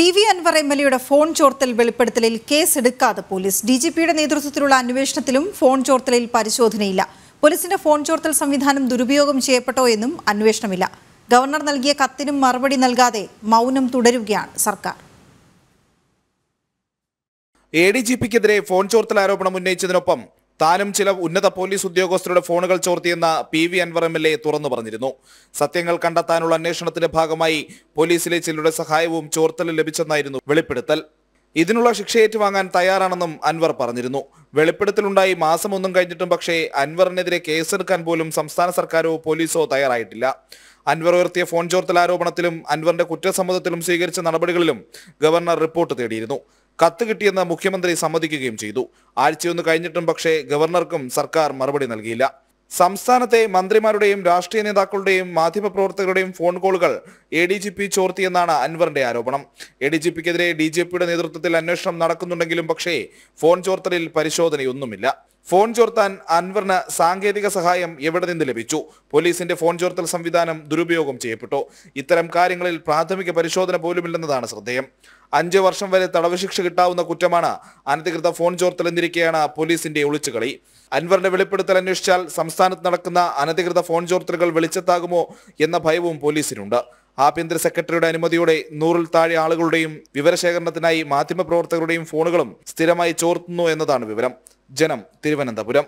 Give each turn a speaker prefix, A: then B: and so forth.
A: P V Anvar M L എയുടെ phone ചോർത്തൽ വെളിപ്പെടുത്തലിൽ കേസെടുക്കാതെ പോലീസ് ഡി ജി പിയുടെ നേതൃത്വത്തിലുള്ള അന്വേഷണത്തിലും ഫോൺ ചോർത്തലിൽ പരിശോധനയില്ല പോലീസിന്റെ ഫോൺ ചോർത്തൽ സംവിധാനം ദുരുപയോഗം ചെയ്യപ്പെട്ടോ എന്നും അന്വേഷണമില്ല ഗവർണർ നൽകിയ കത്തിനും മറുപടി നൽകാതെ മൗനം തുടരുകയാണ് സർക്കാർ
B: എ ഡി ജി പിക്കെതിരെ ഫോൺ ചോർത്തൽ ആരോപണം ഉന്നയിച്ചതിനൊപ്പം താനും ചില ഉന്നത പോലീസ് ഉദ്യോഗസ്ഥരുടെ ഫോണുകൾ ചോർത്തിയെന്ന P V Anvar M L A തുറന്നു പറഞ്ഞിരുന്നു സത്യങ്ങൾ കണ്ടെത്താനുള്ള അന്വേഷണത്തിന്റെ ഭാഗമായി പോലീസിലെ ചിലരുടെ സഹായവും ചോർത്തലും ലഭിച്ചെന്നായിരുന്നു വെളിപ്പെടുത്തൽ ഇതിനുള്ള ശിക്ഷ ഏറ്റുവാങ്ങാൻ തയ്യാറാണെന്നും അൻവർ പറഞ്ഞിരുന്നു വെളിപ്പെടുത്തലുണ്ടായി മാസം ഒന്നും കഴിഞ്ഞിട്ടും പക്ഷേ അൻവറിനെതിരെ കേസെടുക്കാൻ പോലും സംസ്ഥാന സർക്കാരോ പോലീസോ തയ്യാറായിട്ടില്ല അൻവർ ഉയർത്തിയ ഫോൺ ചോർത്തൽ ആരോപണത്തിലും അൻവറിന്റെ കുറ്റസമ്മതത്തിലും സ്വീകരിച്ച നടപടികളിലും ഗവർണർ റിപ്പോർട്ട് തേടിയിരുന്നു കത്ത് കിട്ടിയെന്ന് മുഖ്യമന്ത്രി സമ്മതിക്കുകയും ചെയ്തു ആഴ്ചയൊന്ന് കഴിഞ്ഞിട്ടും പക്ഷേ ഗവർണർക്കും സർക്കാർ മറുപടി നൽകിയില്ല സംസ്ഥാനത്തെ മന്ത്രിമാരുടെയും രാഷ്ട്രീയ നേതാക്കളുടെയും മാധ്യമപ്രവർത്തകരുടെയും ഫോൺ കോളുകൾ എ ഡി ജി പി ചോർത്തിയെന്നാണ് അൻവറിന്റെ ആരോപണം എ ഡി ജി പിക്കെതിരെ ഡി ജി പിയുടെ നേതൃത്വത്തിൽ അന്വേഷണം നടക്കുന്നുണ്ടെങ്കിലും പക്ഷേ ഫോൺ ചോർത്തലിൽ പരിശോധനയൊന്നുമില്ല ഫോൺ ചോർത്താൻ അൻവറിന് സാങ്കേതിക സഹായം എവിടെ നിന്ന് ലഭിച്ചു പോലീസിന്റെ ഫോൺ ചോർത്തൽ സംവിധാനം ദുരുപയോഗം ചെയ്യപ്പെട്ടു ഇത്തരം കാര്യങ്ങളിൽ പ്രാഥമിക പരിശോധന പോലുമില്ലെന്നതാണ് ശ്രദ്ധേയം അഞ്ച് വർഷം വരെ തടവ് ശിക്ഷ കിട്ടാവുന്ന കുറ്റമാണ് അനധികൃത ഫോൺ ചോർത്തൽ എന്നിരിക്കെയാണ് പോലീസിന്റെ ഒളിച്ചുകളി അൻവറിന്റെ വെളിപ്പെടുത്തൽ അന്വേഷിച്ചാൽ സംസ്ഥാനത്ത് നടക്കുന്ന അനധികൃത ഫോൺ ചോർത്തലുകൾ വെളിച്ചത്താകുമോ എന്ന ഭയവും പോലീസിനുണ്ട് ആഭ്യന്തര സെക്രട്ടറിയുടെ അനുമതിയോടെ നൂറിൽ താഴെ ആളുകളുടെയും വിവരശേഖരണത്തിനായി മാധ്യമപ്രവർത്തകരുടെയും ഫോണുകളും സ്ഥിരമായി ചോർത്തുന്നു എന്നതാണ് വിവരം ജനം തിരുവനന്തപുരം